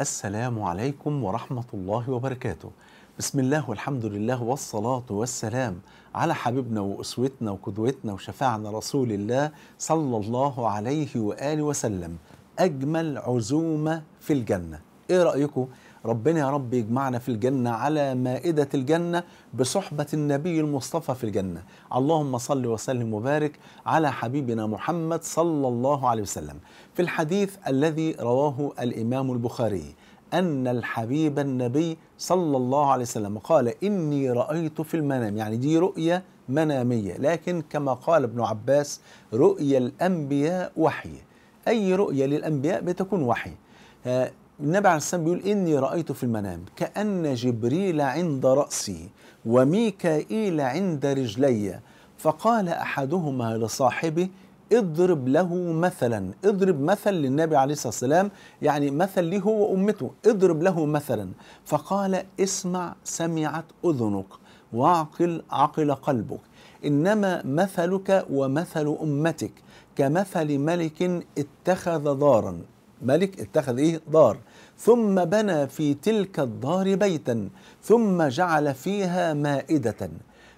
السلام عليكم ورحمة الله وبركاته بسم الله والحمد لله والصلاة والسلام على حبيبنا وأسوتنا وقدوتنا وشفاعنا رسول الله صلى الله عليه وآله وسلم أجمل عزومة في الجنة إيه رأيكم؟ ربنا يا رب يجمعنا في الجنة على مائدة الجنة بصحبة النبي المصطفى في الجنة اللهم صل وسلم وبارك على حبيبنا محمد صلى الله عليه وسلم في الحديث الذي رواه الإمام البخاري أن الحبيب النبي صلى الله عليه وسلم قال إني رأيت في المنام يعني دي رؤية منامية لكن كما قال ابن عباس رؤيا الأنبياء وحي أي رؤية للأنبياء بتكون وحي آه، النبي عليه السلام بيقول إني رأيت في المنام كأن جبريل عند رأسي وميكائيل عند رجلي فقال أحدهما لصاحبه اضرب له مثلا اضرب مثل للنبي عليه الصلاة والسلام يعني مثل ليه هو وأمته اضرب له مثلا فقال اسمع سمعت أذنك واعقل عقل قلبك إنما مثلك ومثل أمتك كمثل ملك اتخذ دارا ملك اتخذ ايه دار ثم بنى في تلك الدار بيتا ثم جعل فيها مائدة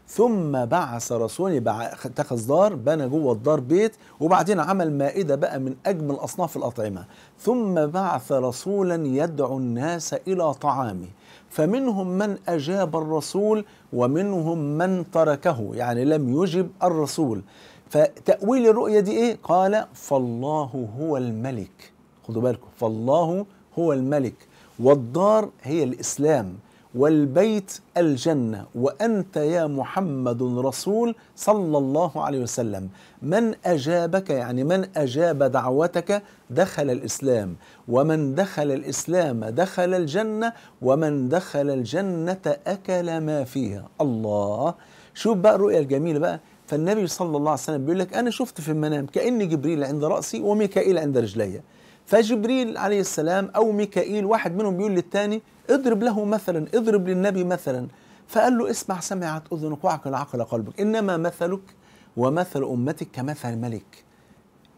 ثم بعث رسول اتخذ دار بنى جوه الدار بيت وبعدين عمل مائده بقى من اجمل اصناف الاطعمه ثم بعث رسولا يدعو الناس الى طعامه فمنهم من اجاب الرسول ومنهم من تركه يعني لم يجب الرسول فتاويل الرؤيه دي ايه قال فالله هو الملك خدوا بالكم فالله هو الملك والدار هي الإسلام والبيت الجنة وأنت يا محمد رسول صلى الله عليه وسلم من أجابك يعني من أجاب دعوتك دخل الإسلام ومن دخل الإسلام دخل الجنة ومن دخل الجنة أكل ما فيها الله شوف بقى الرؤية الجميلة بقى فالنبي صلى الله عليه وسلم بيقول لك أنا شفت في المنام كأن جبريل عند رأسي وميكائيل عند رجلي فجبريل عليه السلام أو ميكائيل واحد منهم بيقول للثاني اضرب له مثلا اضرب للنبي مثلا فقال له اسمع سمعت أذنك واعقل عقل قلبك إنما مثلك ومثل أمتك كمثل ملك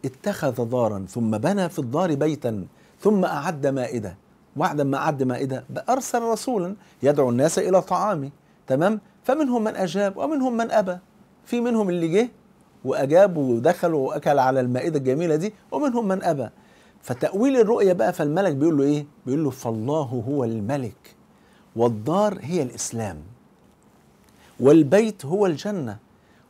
اتخذ دارا ثم بنى في الدار بيتا ثم أعد مائدة وعدا ما أعد مائدة أرسل رسولا يدعو الناس إلى طعامه تمام فمنهم من أجاب ومنهم من أبى في منهم اللي جه وأجاب ودخل وأكل على المائدة الجميلة دي ومنهم من أبى فتأويل الرؤية بقى فالملك بيقول له إيه؟ بيقول له فالله هو الملك والدار هي الإسلام والبيت هو الجنة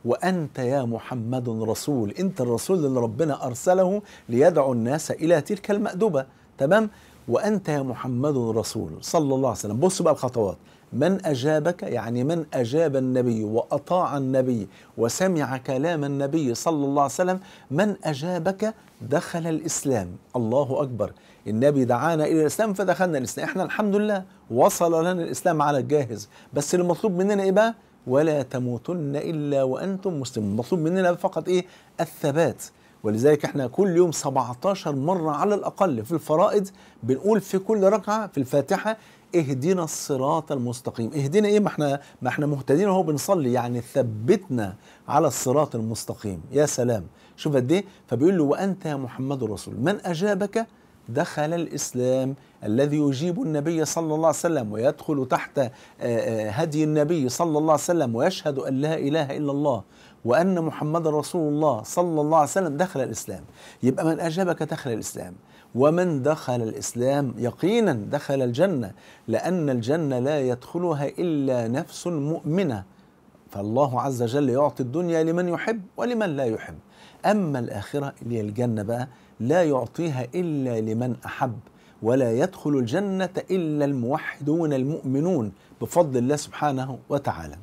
وأنت يا محمد رسول أنت الرسول اللي ربنا أرسله ليدعو الناس إلى تلك المأدبة تمام؟ وأنت يا محمد رسول صلى الله عليه وسلم بص بقى الخطوات من أجابك يعني من أجاب النبي وأطاع النبي وسمع كلام النبي صلى الله عليه وسلم من أجابك دخل الإسلام الله أكبر النبي دعانا إلى الإسلام فدخلنا الإسلام إحنا الحمد لله وصل لنا الإسلام على الجاهز بس المطلوب مننا إيه بقى ولا تموتن إلا وأنتم مسلمون المطلوب مننا فقط إيه الثبات ولذلك احنا كل يوم 17 مرة على الأقل في الفرائض بنقول في كل ركعة في الفاتحة اهدنا الصراط المستقيم اهدنا ايه ما احنا ما احنا مهتدين اهو بنصلي يعني ثبتنا على الصراط المستقيم يا سلام شوف قد ايه فبيقول له وانت يا محمد رسول من اجابك دخل الاسلام الذي يجيب النبي صلى الله عليه وسلم ويدخل تحت آه، آه، هدي النبي صلى الله عليه وسلم ويشهد ان لا اله الا الله وان محمد رسول الله صلى الله عليه وسلم دخل الاسلام يبقى من اجابك دخل الاسلام ومن دخل الإسلام يقينا دخل الجنة لأن الجنة لا يدخلها إلا نفس مؤمنة فالله عز وجل يعطي الدنيا لمن يحب ولمن لا يحب أما الآخرة اللي الجنة بقى لا يعطيها إلا لمن أحب ولا يدخل الجنة إلا الموحدون المؤمنون بفضل الله سبحانه وتعالى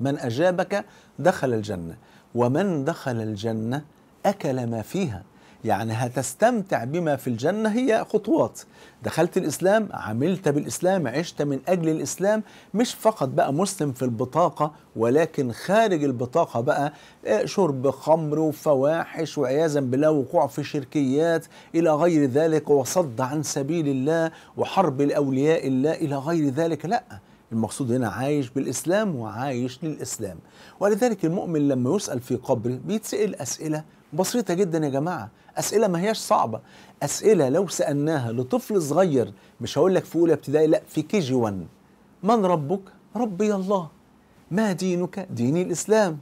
من أجابك دخل الجنة ومن دخل الجنة أكل ما فيها يعني هتستمتع بما في الجنة هي خطوات دخلت الإسلام عملت بالإسلام عشت من أجل الإسلام مش فقط بقى مسلم في البطاقة ولكن خارج البطاقة بقى آه، شرب خمر وفواحش وعياذا بالله وقوع في شركيات إلى غير ذلك وصد عن سبيل الله وحرب الأولياء الله إلى غير ذلك لأ المقصود هنا عايش بالإسلام وعايش للإسلام ولذلك المؤمن لما يسأل في قبره بيتسأل أسئلة بسيطة جدا يا جماعة أسئلة ما هياش صعبة أسئلة لو سألناها لطفل صغير مش هقول لك في أولى ابتدائي لا في كي جي 1 من ربك؟ ربي الله ما دينك؟ ديني الإسلام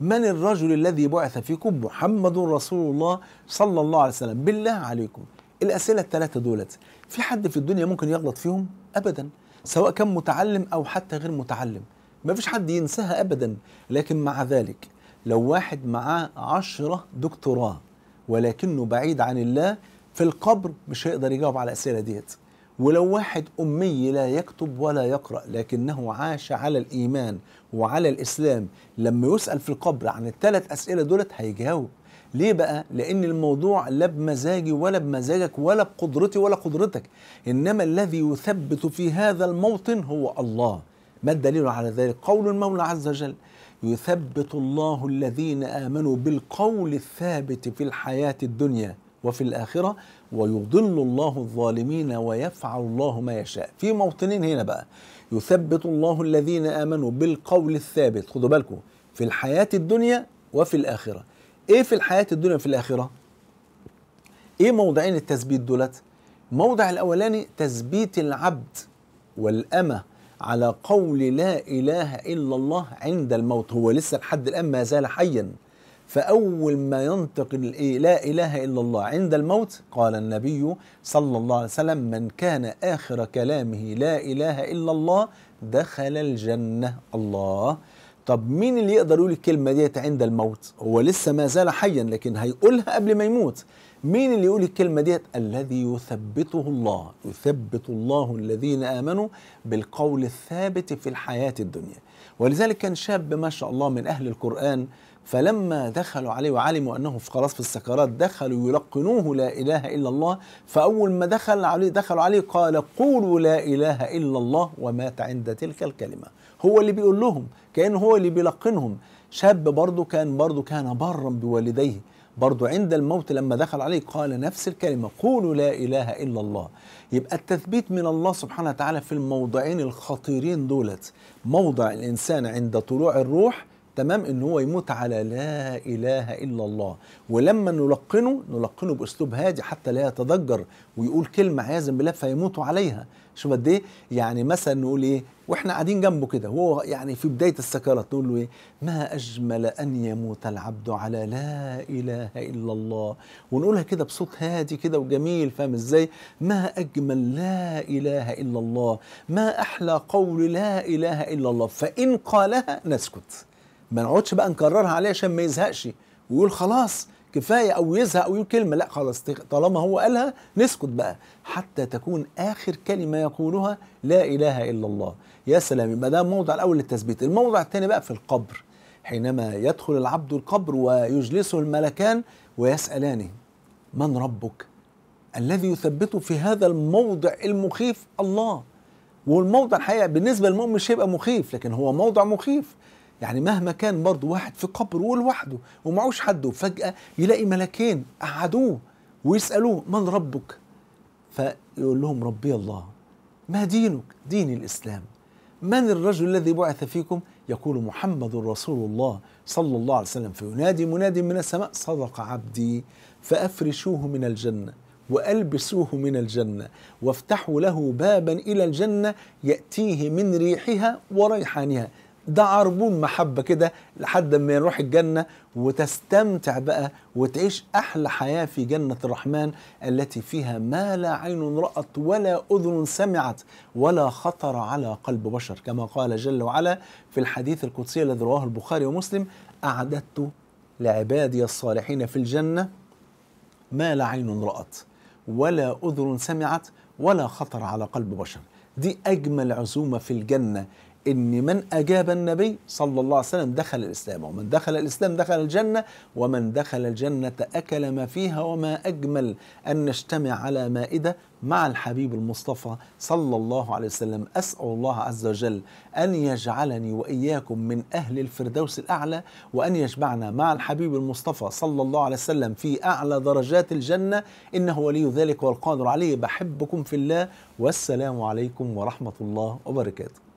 من الرجل الذي بعث فيكم محمد رسول الله صلى الله عليه وسلم بالله عليكم الأسئلة الثلاثة دولت في حد في الدنيا ممكن يغلط فيهم أبدا سواء كان متعلم او حتى غير متعلم ما فيش حد ينساها ابدا لكن مع ذلك لو واحد معاه عشرة دكتوراه ولكنه بعيد عن الله في القبر مش هيقدر يجاوب على الاسئله ديت ولو واحد أمي لا يكتب ولا يقرأ لكنه عاش على الإيمان وعلى الإسلام لما يسأل في القبر عن الثلاث أسئلة دولت هيجاوب ليه بقى؟ لأن الموضوع لا بمزاجي ولا بمزاجك ولا بقدرتي ولا قدرتك إنما الذي يثبت في هذا الموطن هو الله ما الدليل على ذلك؟ قول المولى عز وجل يثبت الله الذين آمنوا بالقول الثابت في الحياة الدنيا وفي الآخرة ويضل الله الظالمين ويفعل الله ما يشاء في موطنين هنا بقى يثبت الله الذين آمنوا بالقول الثابت خدوا بالكم في الحياة الدنيا وفي الآخرة ايه في الحياه الدنيا في الاخره ايه موضعين التثبيت دولت الموضع الاولاني تثبيت العبد والامه على قول لا اله الا الله عند الموت هو لسه لحد الان ما زال حيا فاول ما ينطق لا اله الا الله عند الموت قال النبي صلى الله عليه وسلم من كان اخر كلامه لا اله الا الله دخل الجنه الله طب مين اللي يقدر يقول الكلمة ديت عند الموت هو لسه ما زال حيا لكن هيقولها قبل ما يموت مين اللي يقول الكلمة ديت الذي يثبته الله يثبت الله الذين آمنوا بالقول الثابت في الحياة الدنيا ولذلك كان شاب ما شاء الله من أهل القرآن فلما دخلوا عليه وعلموا انه خلاص في السكرات دخلوا يلقنوه لا اله الا الله فاول ما دخل عليه دخلوا عليه قال قولوا لا اله الا الله ومات عند تلك الكلمه هو اللي بيقول لهم كان هو اللي بيلقنهم شاب برضه كان برضه كان برا بوالديه برضه عند الموت لما دخل عليه قال نفس الكلمة قولوا لا إله إلا الله يبقى التثبيت من الله سبحانه وتعالى في الموضعين الخطيرين دولت موضع الإنسان عند طلوع الروح تمام ان هو يموت على لا اله الا الله ولما نلقنه نلقنه باسلوب هادي حتى لا يتضجر ويقول كلمه عياذا بالله فيموت عليها شوف قد ايه يعني مثلا نقول ايه واحنا قاعدين جنبه كده وهو يعني في بدايه السكرات نقول له ايه ما اجمل ان يموت العبد على لا اله الا الله ونقولها كده بصوت هادي كده وجميل فاهم ازاي ما اجمل لا اله الا الله ما احلى قول لا اله الا الله فان قالها نسكت ما نقعدش بقى نكررها عليه عشان ما يزهقش ويقول خلاص كفايه او يزهق او يقول كلمه لا خلاص طالما هو قالها نسكت بقى حتى تكون اخر كلمه يقولها لا اله الا الله يا سلام يبقى ده الموضع الاول للتثبيت الموضع الثاني بقى في القبر حينما يدخل العبد القبر ويجلسه الملكان ويسالانه من ربك الذي يثبته في هذا الموضع المخيف الله والموضع الحقيقه بالنسبه للمؤمن مش هيبقى مخيف لكن هو موضع مخيف يعني مهما كان برضه واحد في قبر ولوحده ومعوش حد وفجأة يلاقي ملكين قعدوه ويسألوه من ربك فيقول لهم ربي الله ما دينك دين الإسلام من الرجل الذي بعث فيكم يقول محمد رسول الله صلى الله عليه وسلم فينادي مناد من السماء صدق عبدي فأفرشوه من الجنة وألبسوه من الجنة وافتحوا له بابا إلى الجنة يأتيه من ريحها وريحانها ده عربون محبة كده لحد ما يروح الجنة وتستمتع بقى وتعيش أحلى حياة في جنة الرحمن التي فيها ما لا عين رأت ولا أذن سمعت ولا خطر على قلب بشر كما قال جل وعلا في الحديث القدسي الذي رواه البخاري ومسلم أعددت لعبادي الصالحين في الجنة ما لا عين رأت ولا أذن سمعت ولا خطر على قلب بشر دي أجمل عزومة في الجنة ان من اجاب النبي صلى الله عليه وسلم دخل الاسلام ومن دخل الاسلام دخل الجنه ومن دخل الجنه اكل ما فيها وما اجمل ان نجتمع على مائده مع الحبيب المصطفى صلى الله عليه وسلم اسال الله عز وجل ان يجعلني واياكم من اهل الفردوس الاعلى وان يجمعنا مع الحبيب المصطفى صلى الله عليه وسلم في اعلى درجات الجنه انه ولي ذلك والقادر عليه بحبكم في الله والسلام عليكم ورحمه الله وبركاته